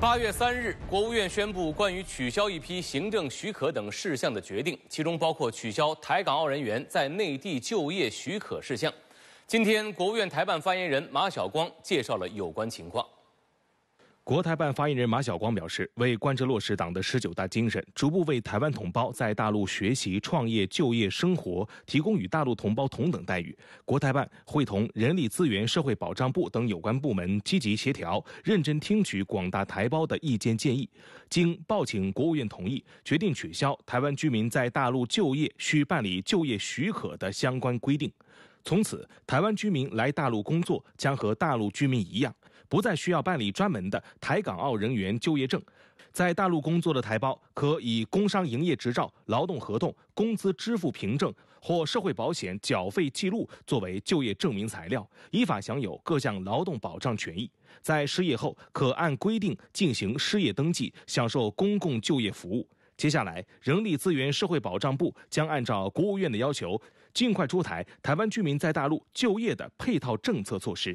八月三日，国务院宣布关于取消一批行政许可等事项的决定，其中包括取消台港澳人员在内地就业许可事项。今天，国务院台办发言人马晓光介绍了有关情况。国台办发言人马晓光表示，为贯彻落实党的十九大精神，逐步为台湾同胞在大陆学习、创业、就业、生活提供与大陆同胞同等待遇，国台办会同人力资源社会保障部等有关部门积极协调，认真听取广大台胞的意见建议，经报请国务院同意，决定取消台湾居民在大陆就业需办理就业许可的相关规定，从此台湾居民来大陆工作将和大陆居民一样。不再需要办理专门的台港澳人员就业证，在大陆工作的台胞，可以工商营业执照、劳动合同、工资支付凭证或社会保险缴费记录作为就业证明材料，依法享有各项劳动保障权益。在失业后，可按规定进行失业登记，享受公共就业服务。接下来，人力资源社会保障部将按照国务院的要求，尽快出台台湾居民在大陆就业的配套政策措施。